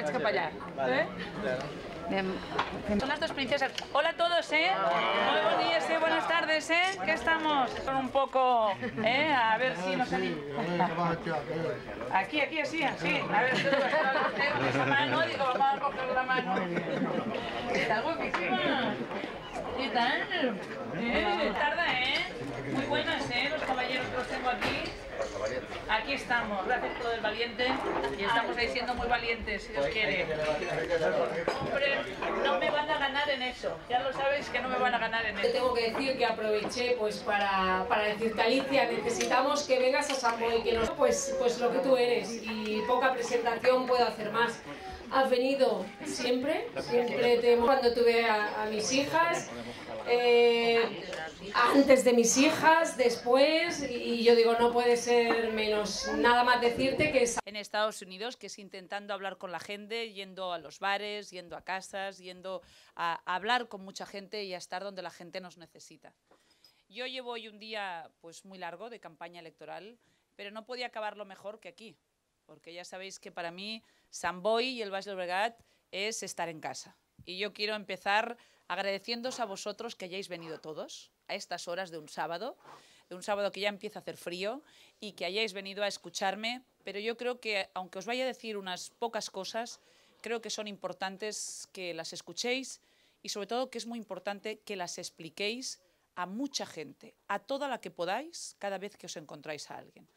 ¿Eh? Son las dos princesas. Hola a todos, ¿eh? Muy buenos días, ¿eh? Buenas tardes, ¿eh? ¿Qué estamos? Son Un poco, ¿eh? A ver si nos salimos. Aquí, aquí, así, así. A ver, esto lo esa mano, digo, vamos a coger la mano. Está guapísima. ¿Qué tal? Eh, tarda, ¿eh? Muy buenas, ¿eh? Los caballeros que los tengo aquí. Aquí estamos, gracias por el valiente. Y estamos ahí siendo muy valientes, si Dios quiere. Hombre, no me van a ganar en eso. Ya lo sabéis que no me van a ganar en eso. Te tengo que decir que aproveché pues para, para decirte, Alicia, necesitamos que vengas a San y que nos... Pues, pues lo que tú eres. Y poca presentación puedo hacer más has venido siempre, siempre te... cuando tuve a mis hijas eh, antes de mis hijas, después, y yo digo, no puede ser menos. Nada más decirte que es... En Estados Unidos, que es intentando hablar con la gente, yendo a los bares, yendo a casas, yendo a, hablar con mucha gente y a estar donde la gente nos necesita. Yo llevo hoy un día pues muy largo de campaña electoral, pero no podía acabarlo mejor que aquí, porque ya sabéis que para mí Samboy y el Baix es estar en casa. Y yo quiero empezar Agradeciéndos a vosotros que hayáis venido todos a estas horas de un sábado, de un sábado que ya empieza a hacer frío y que hayáis venido a escucharme, pero yo creo que aunque os vaya a decir unas pocas cosas, creo que son importantes que las escuchéis y sobre todo que es muy importante que las expliquéis a mucha gente, a toda la que podáis cada vez que os encontráis a alguien.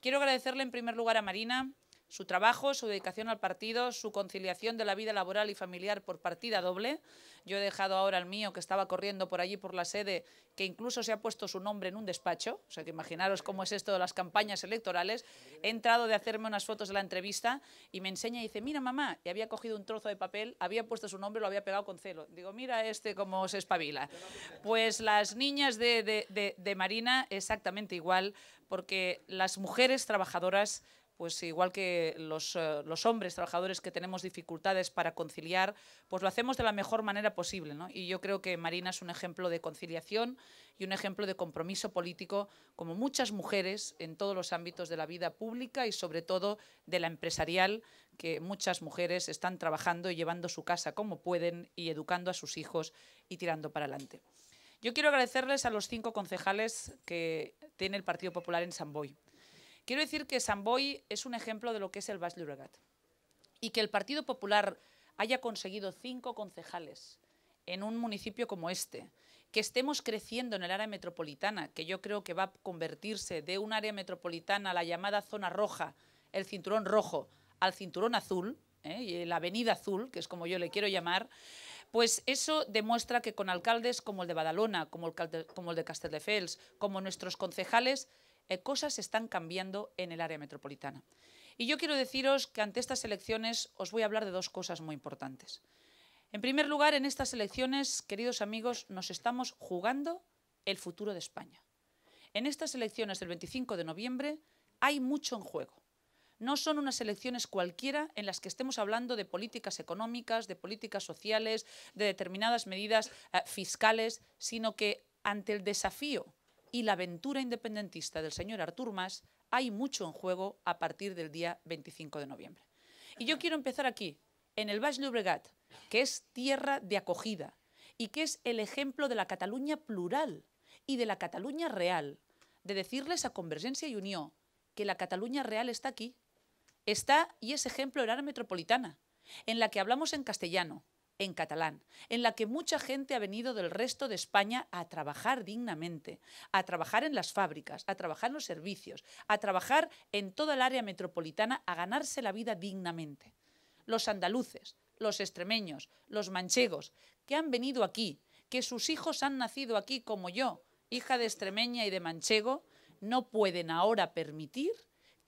Quiero agradecerle en primer lugar a Marina, su trabajo, su dedicación al partido, su conciliación de la vida laboral y familiar por partida doble. Yo he dejado ahora el mío, que estaba corriendo por allí por la sede, que incluso se ha puesto su nombre en un despacho. O sea, que imaginaros cómo es esto de las campañas electorales. He entrado de hacerme unas fotos de la entrevista y me enseña y dice, mira mamá, y había cogido un trozo de papel, había puesto su nombre, lo había pegado con celo. Digo, mira este cómo se espabila. Pues las niñas de, de Marina exactamente igual, porque las mujeres trabajadoras pues igual que eh, los, hombres trabajadores que tenemos dificultades para conciliar, pues lo hacemos de la mejor manera posible. ¿no? Y yo creo que Marina es un ejemplo de conciliación y un ejemplo de compromiso político, como muchas mujeres en todos los ámbitos de la vida pública y sobre todo de la empresarial, que muchas mujeres están trabajando y llevando su casa como pueden y educando a sus hijos y tirando para adelante. Yo quiero agradecerles a los cinco concejales que tiene el Partido Popular en Samboy. Quiero decir que Samboy es un ejemplo de lo que es el Llobregat y que el Partido Popular haya conseguido cinco concejales en un municipio como este, que estemos creciendo en el área metropolitana, que yo creo que va a convertirse de un área metropolitana, la llamada zona roja, el cinturón rojo, al cinturón azul, ¿eh? la avenida azul, que es como yo le quiero llamar, pues eso demuestra que con alcaldes como el de Badalona, como el, como el de Castelldefels, como nuestros concejales, eh, cosas están cambiando en el área metropolitana. Y yo quiero deciros que ante estas elecciones os voy a hablar de dos cosas muy importantes. En primer lugar, en estas elecciones, queridos amigos, nos estamos jugando el futuro de España. En estas elecciones del 25 de noviembre hay mucho en juego. No son unas elecciones cualquiera en las que estemos hablando de políticas económicas, de políticas sociales, de determinadas medidas eh, fiscales, sino que ante el desafío y la aventura independentista del señor Artur Mas, hay mucho en juego a partir del día 25 de noviembre. Y yo quiero empezar aquí, en el Baix Llobregat, que es tierra de acogida y que es el ejemplo de la Cataluña plural y de la Cataluña real, de decirles a Convergencia y Unión que la Cataluña real está aquí, está y es ejemplo la la metropolitana, en la que hablamos en castellano, en catalán, en la que mucha gente ha venido del resto de España a trabajar dignamente, a trabajar en las fábricas, a trabajar en los servicios, a trabajar en toda el área metropolitana, a ganarse la vida dignamente. Los andaluces, los extremeños, los manchegos, que han venido aquí, que sus hijos han nacido aquí como yo, hija de extremeña y de manchego, no pueden ahora permitir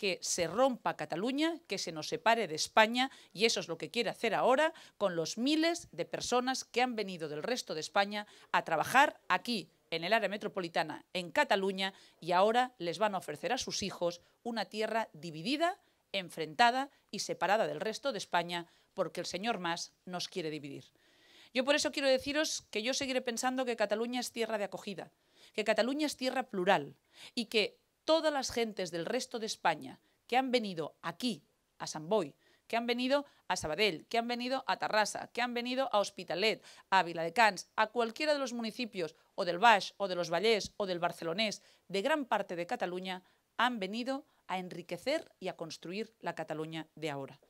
que se rompa Cataluña, que se nos separe de España y eso es lo que quiere hacer ahora con los miles de personas que han venido del resto de España a trabajar aquí en el área metropolitana, en Cataluña, y ahora les van a ofrecer a sus hijos una tierra dividida, enfrentada y separada del resto de España, porque el señor más nos quiere dividir. Yo por eso quiero deciros que yo seguiré pensando que Cataluña es tierra de acogida, que Cataluña es tierra plural y que todas las gentes del resto de España que han venido aquí, a San que han venido a Sabadell, que han venido a Tarrasa, que han venido a Hospitalet, a Vila de Cans, a cualquiera de los municipios, o del Baix, o de los Vallés, o del Barcelonés, de gran parte de Cataluña, han venido a enriquecer y a construir la Cataluña de ahora.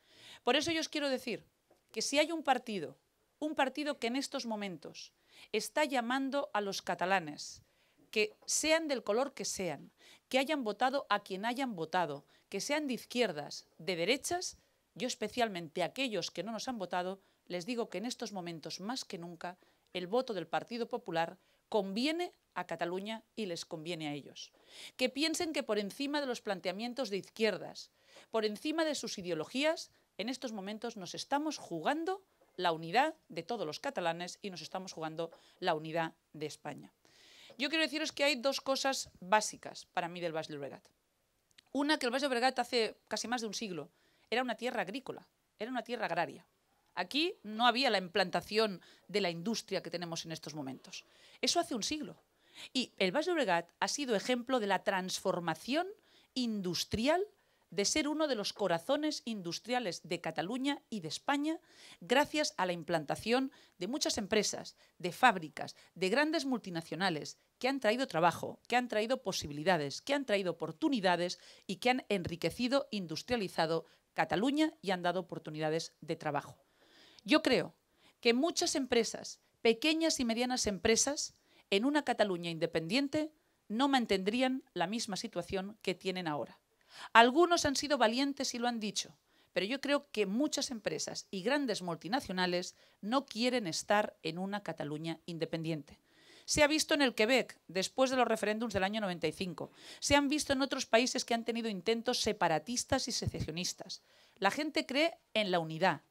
Por eso yo os quiero decir que si hay un partido, un partido que en estos momentos está llamando a los catalanes que sean del color que sean, que hayan votado a quien hayan votado, que sean de izquierdas, de derechas, yo especialmente a aquellos que no nos han votado, les digo que en estos momentos más que nunca el voto del Partido Popular conviene a Cataluña y les conviene a ellos. Que piensen que por encima de los planteamientos de izquierdas, por encima de sus ideologías, en estos momentos nos estamos jugando la unidad de todos los catalanes y nos estamos jugando la unidad de España. Yo quiero deciros que hay dos cosas básicas para mí del vas de Una, que el Valle de Bregat hace casi más de un siglo era una tierra agrícola, era una tierra agraria. Aquí no había la implantación de la industria que tenemos en estos momentos. Eso hace un siglo. Y el Valle de Bregat ha sido ejemplo de la transformación industrial de ser uno de los corazones industriales de Cataluña y de España gracias a la implantación de muchas empresas, de fábricas, de grandes multinacionales que han traído trabajo, que han traído posibilidades, que han traído oportunidades y que han enriquecido, industrializado Cataluña y han dado oportunidades de trabajo. Yo creo que muchas empresas, pequeñas y medianas empresas, en una Cataluña independiente no mantendrían la misma situación que tienen ahora. Algunos han sido valientes y lo han dicho, pero yo creo que muchas empresas y grandes multinacionales no quieren estar en una Cataluña independiente. Se ha visto en el Quebec, después de los referéndums del año 95. Se han visto en otros países que han tenido intentos separatistas y secesionistas. La gente cree en la unidad,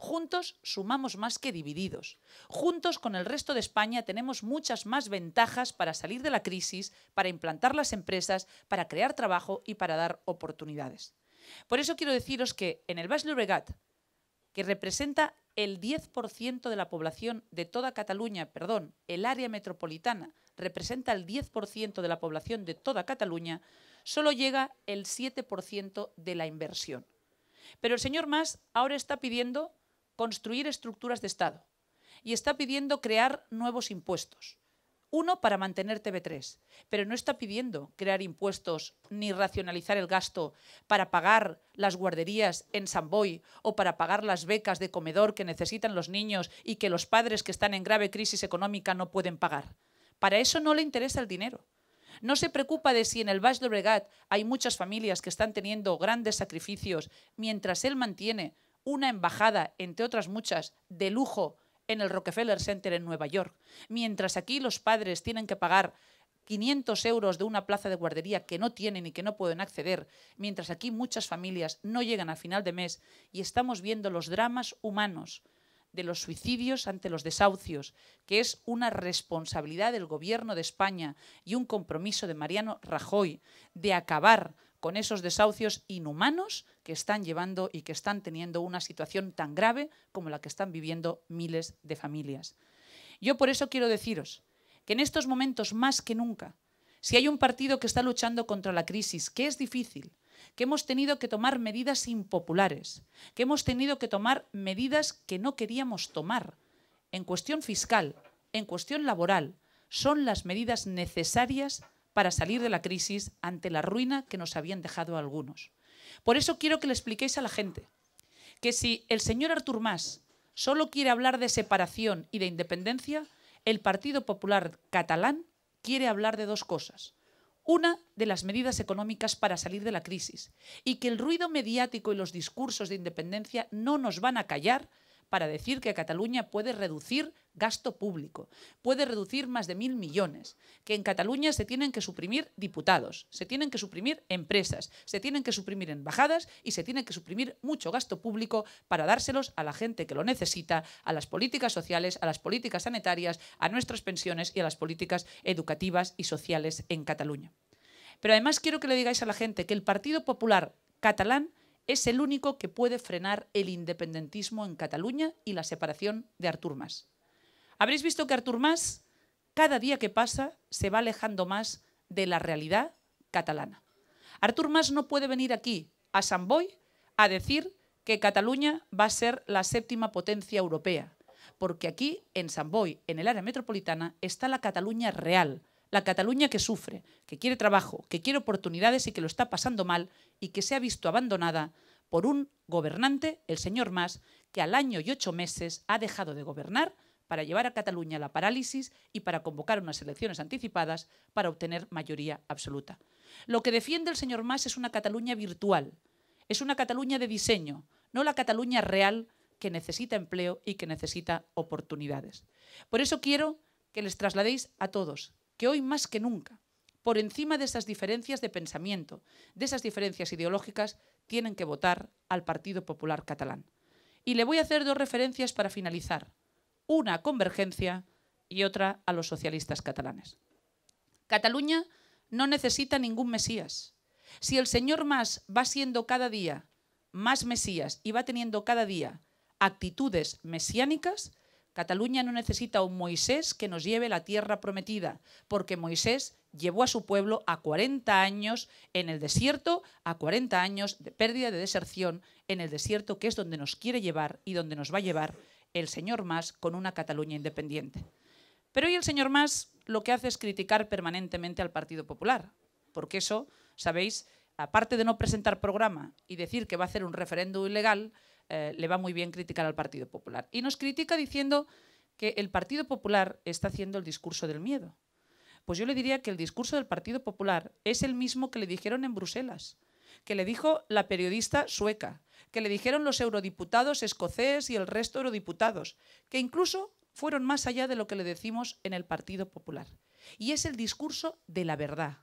Juntos sumamos más que divididos. Juntos con el resto de España tenemos muchas más ventajas para salir de la crisis, para implantar las empresas, para crear trabajo y para dar oportunidades. Por eso quiero deciros que en el Baix que representa el 10% de la población de toda Cataluña, perdón, el área metropolitana representa el 10% de la población de toda Cataluña, solo llega el 7% de la inversión. Pero el señor Mas ahora está pidiendo construir estructuras de Estado y está pidiendo crear nuevos impuestos. Uno para mantener TV3, pero no está pidiendo crear impuestos ni racionalizar el gasto para pagar las guarderías en Samboy o para pagar las becas de comedor que necesitan los niños y que los padres que están en grave crisis económica no pueden pagar. Para eso no le interesa el dinero. No se preocupa de si en el Baix bregat hay muchas familias que están teniendo grandes sacrificios mientras él mantiene una embajada, entre otras muchas, de lujo en el Rockefeller Center en Nueva York, mientras aquí los padres tienen que pagar 500 euros de una plaza de guardería que no tienen y que no pueden acceder, mientras aquí muchas familias no llegan a final de mes y estamos viendo los dramas humanos de los suicidios ante los desahucios, que es una responsabilidad del Gobierno de España y un compromiso de Mariano Rajoy de acabar con esos desahucios inhumanos que están llevando y que están teniendo una situación tan grave como la que están viviendo miles de familias. Yo por eso quiero deciros que en estos momentos más que nunca, si hay un partido que está luchando contra la crisis, que es difícil, que hemos tenido que tomar medidas impopulares, que hemos tenido que tomar medidas que no queríamos tomar, en cuestión fiscal, en cuestión laboral, son las medidas necesarias para salir de la crisis ante la ruina que nos habían dejado algunos. Por eso quiero que le expliquéis a la gente que si el señor Artur Mas solo quiere hablar de separación y de independencia, el Partido Popular catalán quiere hablar de dos cosas. Una, de las medidas económicas para salir de la crisis y que el ruido mediático y los discursos de independencia no nos van a callar para decir que Cataluña puede reducir gasto público, puede reducir más de mil millones, que en Cataluña se tienen que suprimir diputados, se tienen que suprimir empresas, se tienen que suprimir embajadas y se tiene que suprimir mucho gasto público para dárselos a la gente que lo necesita, a las políticas sociales, a las políticas sanitarias, a nuestras pensiones y a las políticas educativas y sociales en Cataluña. Pero además quiero que le digáis a la gente que el Partido Popular catalán es el único que puede frenar el independentismo en Cataluña y la separación de Artur Mas. Habréis visto que Artur Mas, cada día que pasa, se va alejando más de la realidad catalana. Artur Mas no puede venir aquí, a San Boi a decir que Cataluña va a ser la séptima potencia europea, porque aquí, en San Boi, en el área metropolitana, está la Cataluña real, la Cataluña que sufre, que quiere trabajo, que quiere oportunidades y que lo está pasando mal y que se ha visto abandonada por un gobernante, el señor Mas, que al año y ocho meses ha dejado de gobernar para llevar a Cataluña a la parálisis y para convocar unas elecciones anticipadas para obtener mayoría absoluta. Lo que defiende el señor Mas es una Cataluña virtual, es una Cataluña de diseño, no la Cataluña real que necesita empleo y que necesita oportunidades. Por eso quiero que les trasladéis a todos que hoy más que nunca, por encima de esas diferencias de pensamiento, de esas diferencias ideológicas, tienen que votar al Partido Popular Catalán. Y le voy a hacer dos referencias para finalizar. Una a Convergencia y otra a los socialistas catalanes. Cataluña no necesita ningún Mesías. Si el señor más va siendo cada día más Mesías y va teniendo cada día actitudes mesiánicas, Cataluña no necesita un Moisés que nos lleve la tierra prometida, porque Moisés llevó a su pueblo a 40 años en el desierto, a 40 años de pérdida de deserción en el desierto, que es donde nos quiere llevar y donde nos va a llevar el señor Mas con una Cataluña independiente. Pero hoy el señor Mas lo que hace es criticar permanentemente al Partido Popular, porque eso, sabéis, aparte de no presentar programa y decir que va a hacer un referéndum ilegal, eh, le va muy bien criticar al Partido Popular. Y nos critica diciendo que el Partido Popular está haciendo el discurso del miedo. Pues yo le diría que el discurso del Partido Popular es el mismo que le dijeron en Bruselas, que le dijo la periodista sueca, que le dijeron los eurodiputados escoceses y el resto de eurodiputados, que incluso fueron más allá de lo que le decimos en el Partido Popular. Y es el discurso de la verdad,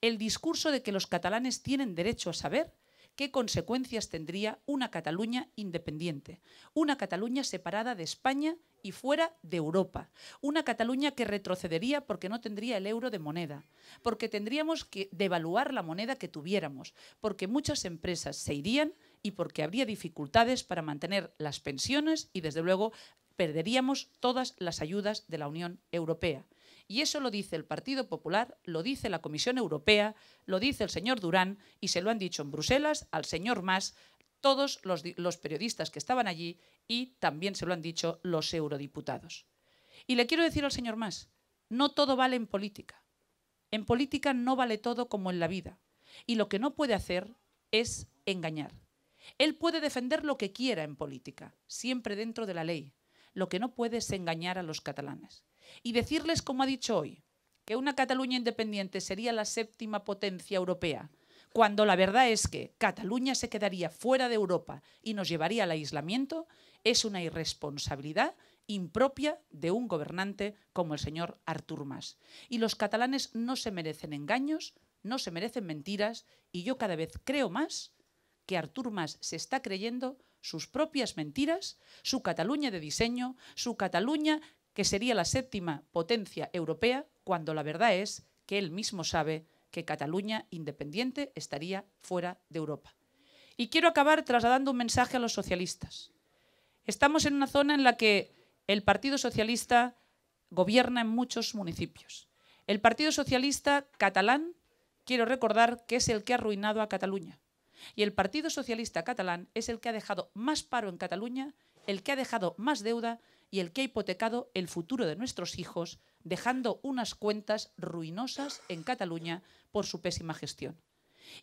el discurso de que los catalanes tienen derecho a saber qué consecuencias tendría una Cataluña independiente, una Cataluña separada de España y fuera de Europa, una Cataluña que retrocedería porque no tendría el euro de moneda, porque tendríamos que devaluar la moneda que tuviéramos, porque muchas empresas se irían y porque habría dificultades para mantener las pensiones y, desde luego, perderíamos todas las ayudas de la Unión Europea. Y eso lo dice el Partido Popular, lo dice la Comisión Europea, lo dice el señor Durán y se lo han dicho en Bruselas al señor Mas, todos los, periodistas que estaban allí y también se lo han dicho los eurodiputados. Y le quiero decir al señor Mas, no todo vale en política. En política no vale todo como en la vida. Y lo que no puede hacer es engañar. Él puede defender lo que quiera en política, siempre dentro de la ley, lo que no puede es engañar a los catalanes. Y decirles, como ha dicho hoy, que una Cataluña independiente sería la séptima potencia europea, cuando la verdad es que Cataluña se quedaría fuera de Europa y nos llevaría al aislamiento, es una irresponsabilidad impropia de un gobernante como el señor Artur Mas. Y los catalanes no se merecen engaños, no se merecen mentiras, y yo cada vez creo más que Artur Mas se está creyendo sus propias mentiras, su Cataluña de diseño, su Cataluña que sería la séptima potencia europea, cuando la verdad es que él mismo sabe que Cataluña independiente estaría fuera de Europa. Y quiero acabar trasladando un mensaje a los socialistas. Estamos en una zona en la que el Partido Socialista gobierna en muchos municipios. El Partido Socialista catalán, quiero recordar que es el que ha arruinado a Cataluña. Y el Partido Socialista Catalán es el que ha dejado más paro en Cataluña, el que ha dejado más deuda y el que ha hipotecado el futuro de nuestros hijos, dejando unas cuentas ruinosas en Cataluña por su pésima gestión.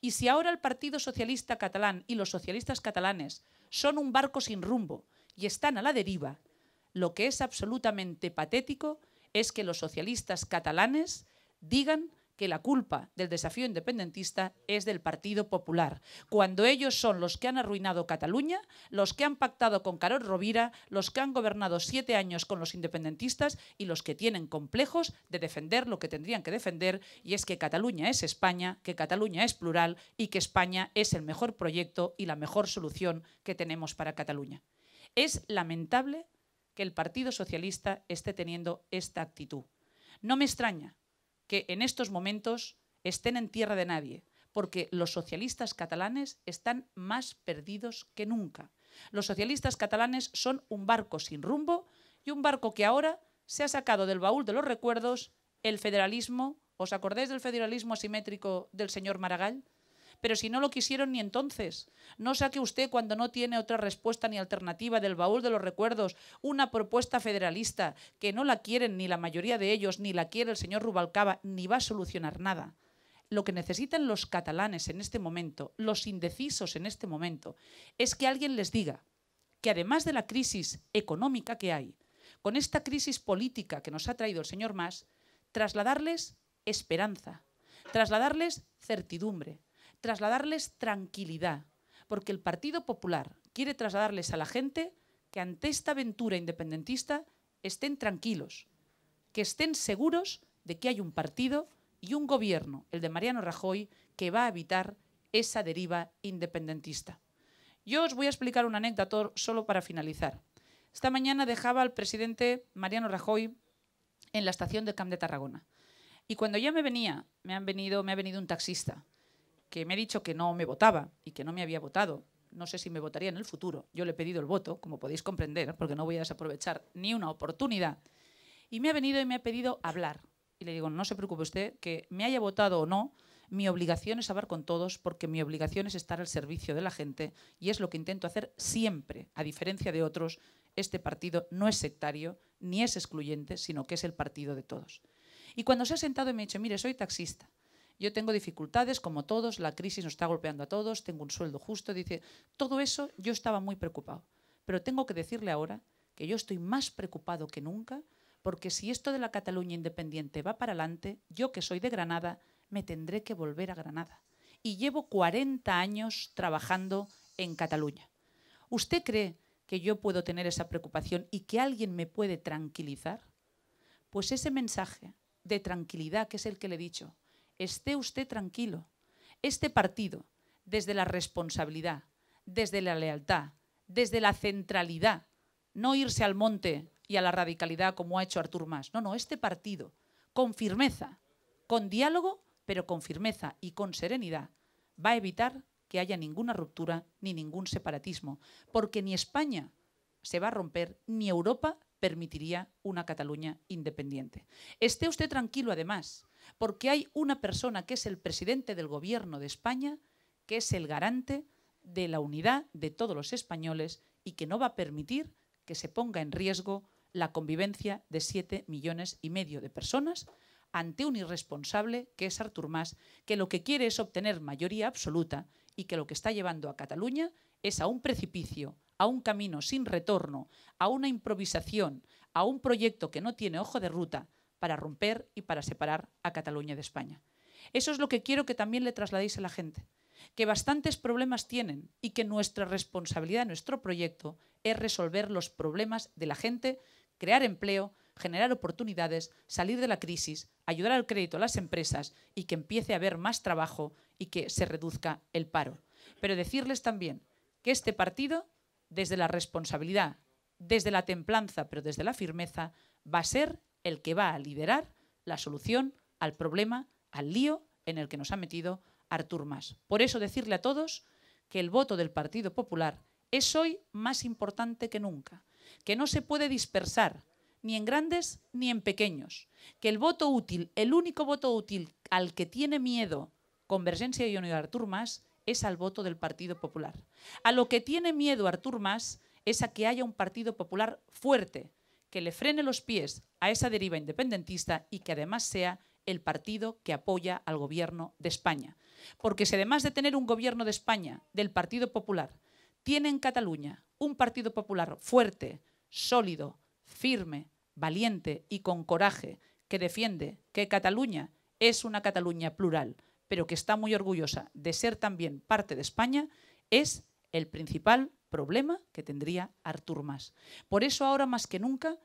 Y si ahora el Partido Socialista Catalán y los socialistas catalanes son un barco sin rumbo y están a la deriva, lo que es absolutamente patético es que los socialistas catalanes digan que la culpa del desafío independentista es del Partido Popular, cuando ellos son los que han arruinado Cataluña, los que han pactado con Carol Rovira, los que han gobernado siete años con los independentistas y los que tienen complejos de defender lo que tendrían que defender, y es que Cataluña es España, que Cataluña es plural y que España es el mejor proyecto y la mejor solución que tenemos para Cataluña. Es lamentable que el Partido Socialista esté teniendo esta actitud. No me extraña que en estos momentos estén en tierra de nadie, porque los socialistas catalanes están más perdidos que nunca. Los socialistas catalanes son un barco sin rumbo y un barco que ahora se ha sacado del baúl de los recuerdos el federalismo. ¿Os acordáis del federalismo asimétrico del señor Maragall? pero si no lo quisieron ni entonces. No saque usted cuando no tiene otra respuesta ni alternativa del baúl de los recuerdos una propuesta federalista que no la quieren ni la mayoría de ellos, ni la quiere el señor Rubalcaba, ni va a solucionar nada. Lo que necesitan los catalanes en este momento, los indecisos en este momento, es que alguien les diga que además de la crisis económica que hay, con esta crisis política que nos ha traído el señor Mas, trasladarles esperanza, trasladarles certidumbre, trasladarles tranquilidad, porque el Partido Popular quiere trasladarles a la gente que ante esta aventura independentista estén tranquilos, que estén seguros de que hay un partido y un gobierno, el de Mariano Rajoy, que va a evitar esa deriva independentista. Yo os voy a explicar un anécdota solo para finalizar. Esta mañana dejaba al presidente Mariano Rajoy en la estación de Camp de Tarragona. Y cuando ya me venía, me ha venido un taxista que me ha dicho que no me votaba y que no me había votado. No sé si me votaría en el futuro. Yo le he pedido el voto, como podéis comprender, porque no voy a desaprovechar ni una oportunidad. Y me ha venido y me ha pedido hablar. Y le digo, no se preocupe usted, que me haya votado o no, mi obligación es hablar con todos porque mi obligación es estar al servicio de la gente y es lo que intento hacer siempre. A diferencia de otros, este partido no es sectario ni es excluyente, sino que es el partido de todos. Y cuando se ha sentado y me ha dicho, mire, soy taxista, yo tengo dificultades, como todos, la crisis nos está golpeando a todos, tengo un sueldo justo, dice, todo eso yo estaba muy preocupado. Pero tengo que decirle ahora que yo estoy más preocupado que nunca, porque si esto de la Cataluña independiente va para adelante, yo que soy de Granada, me tendré que volver a Granada. Y llevo 40 años trabajando en Cataluña. ¿Usted cree que yo puedo tener esa preocupación y que alguien me puede tranquilizar? Pues ese mensaje de tranquilidad que es el que le he dicho, esté usted tranquilo. Este partido, desde la responsabilidad, desde la lealtad, desde la centralidad, no irse al monte y a la radicalidad como ha hecho Artur Mas. No, no, este partido, con firmeza, con diálogo, pero con firmeza y con serenidad, va a evitar que haya ninguna ruptura ni ningún separatismo, porque ni España se va a romper, ni Europa permitiría una Cataluña independiente. Esté usted tranquilo, además, porque hay una persona que es el presidente del Gobierno de España, que es el garante de la unidad de todos los españoles y que no va a permitir que se ponga en riesgo la convivencia de siete millones y medio de personas ante un irresponsable que es Artur Mas, que lo que quiere es obtener mayoría absoluta y que lo que está llevando a Cataluña es a un precipicio a un camino sin retorno, a una improvisación, a un proyecto que no tiene ojo de ruta para romper y para separar a Cataluña de España. Eso es lo que quiero que también le trasladéis a la gente, que bastantes problemas tienen y que nuestra responsabilidad, nuestro proyecto, es resolver los problemas de la gente, crear empleo, generar oportunidades, salir de la crisis, ayudar al crédito a las empresas y que empiece a haber más trabajo y que se reduzca el paro. Pero decirles también que este partido desde la responsabilidad, desde la templanza, pero desde la firmeza, va a ser el que va a liderar la solución al problema, al lío en el que nos ha metido Artur Mas. Por eso decirle a todos que el voto del Partido Popular es hoy más importante que nunca, que no se puede dispersar ni en grandes ni en pequeños, que el voto útil, el único voto útil al que tiene miedo Convergencia y Unidad Artur Mas es al voto del Partido Popular. A lo que tiene miedo Artur Mas es a que haya un Partido Popular fuerte, que le frene los pies a esa deriva independentista y que además sea el partido que apoya al gobierno de España. Porque si además de tener un gobierno de España del Partido Popular, tiene en Cataluña un Partido Popular fuerte, sólido, firme, valiente y con coraje, que defiende que Cataluña es una Cataluña plural, pero que está muy orgullosa de ser también parte de España, es el principal problema que tendría Artur Mas. Por eso ahora más que nunca,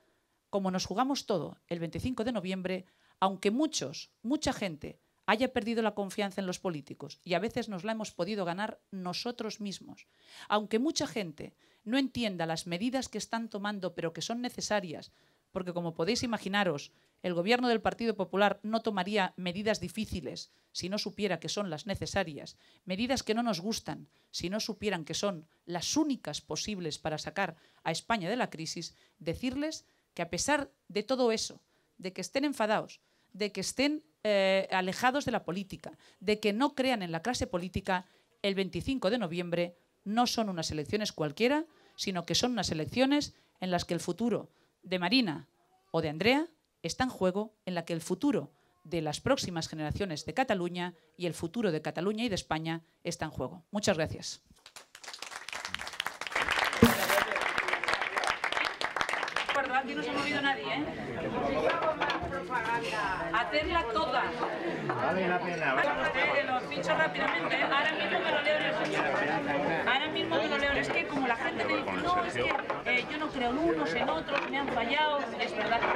como nos jugamos todo el 25 de noviembre, aunque muchos, mucha gente haya perdido la confianza en los políticos y a veces nos la hemos podido ganar nosotros mismos, aunque mucha gente no entienda las medidas que están tomando pero que son necesarias, porque como podéis imaginaros, el gobierno del Partido Popular no tomaría medidas difíciles si no supiera que son las necesarias, medidas que no nos gustan si no supieran que son las únicas posibles para sacar a España de la crisis, decirles que a pesar de todo eso, de que estén enfadados, de que estén eh, alejados de la política, de que no crean en la clase política, el 25 de noviembre no son unas elecciones cualquiera, sino que son unas elecciones en las que el futuro de Marina o de Andrea está en juego en la que el futuro de las próximas generaciones de Cataluña y el futuro de Cataluña y de España está en juego. Muchas gracias. Perdón, aquí no se ha movido nadie, ¿eh? Hacerla toda. Vale la pena. Lo pincho rápidamente. ¿eh? Ahora mismo me lo leo en el bolsillo. Ahora mismo me lo leo. Es que como la gente me dice, no, es que eh, yo no creo en unos, en otros, me han fallado. Es verdad.